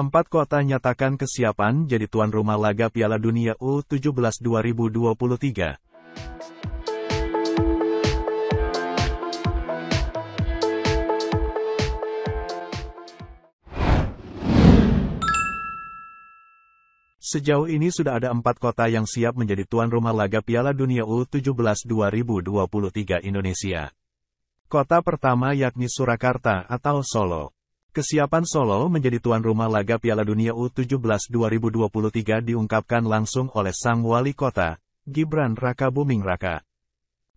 Empat kota nyatakan kesiapan jadi tuan rumah laga Piala Dunia U17 2023. Sejauh ini sudah ada empat kota yang siap menjadi tuan rumah laga Piala Dunia U17 2023 Indonesia. Kota pertama yakni Surakarta atau Solo. Kesiapan Solo menjadi tuan rumah laga Piala Dunia U17 2023 diungkapkan langsung oleh sang wali kota, Gibran Raka Buming Raka.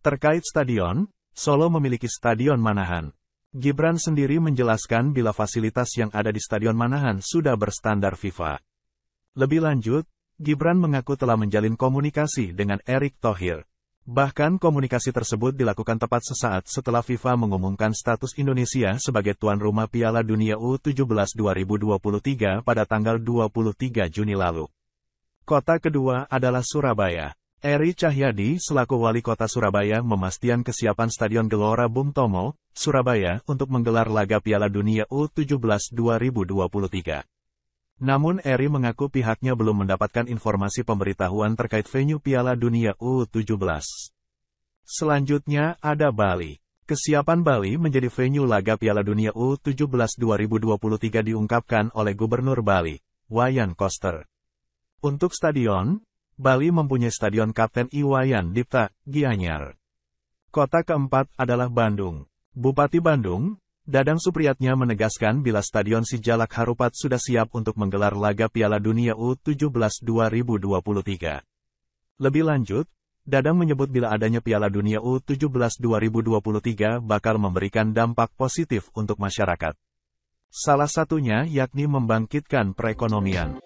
Terkait stadion, Solo memiliki stadion Manahan. Gibran sendiri menjelaskan bila fasilitas yang ada di stadion Manahan sudah berstandar FIFA. Lebih lanjut, Gibran mengaku telah menjalin komunikasi dengan Erik Thohir. Bahkan komunikasi tersebut dilakukan tepat sesaat setelah FIFA mengumumkan status Indonesia sebagai tuan rumah Piala Dunia U17 2023 pada tanggal 23 Juni lalu. Kota kedua adalah Surabaya. Eri Cahyadi selaku wali kota Surabaya memastikan kesiapan Stadion Gelora Bung Tomo, Surabaya untuk menggelar laga Piala Dunia U17 2023. Namun Eri mengaku pihaknya belum mendapatkan informasi pemberitahuan terkait venue Piala Dunia U17. Selanjutnya ada Bali. Kesiapan Bali menjadi venue laga Piala Dunia U17 2023 diungkapkan oleh Gubernur Bali, Wayan Koster. Untuk stadion, Bali mempunyai stadion Kapten I Wayan Dipta, Gianyar. Kota keempat adalah Bandung. Bupati Bandung, Dadang Supriyatnya menegaskan bila Stadion Sijalak Harupat sudah siap untuk menggelar laga Piala Dunia U17 2023. Lebih lanjut, Dadang menyebut bila adanya Piala Dunia U17 2023 bakal memberikan dampak positif untuk masyarakat. Salah satunya yakni membangkitkan perekonomian.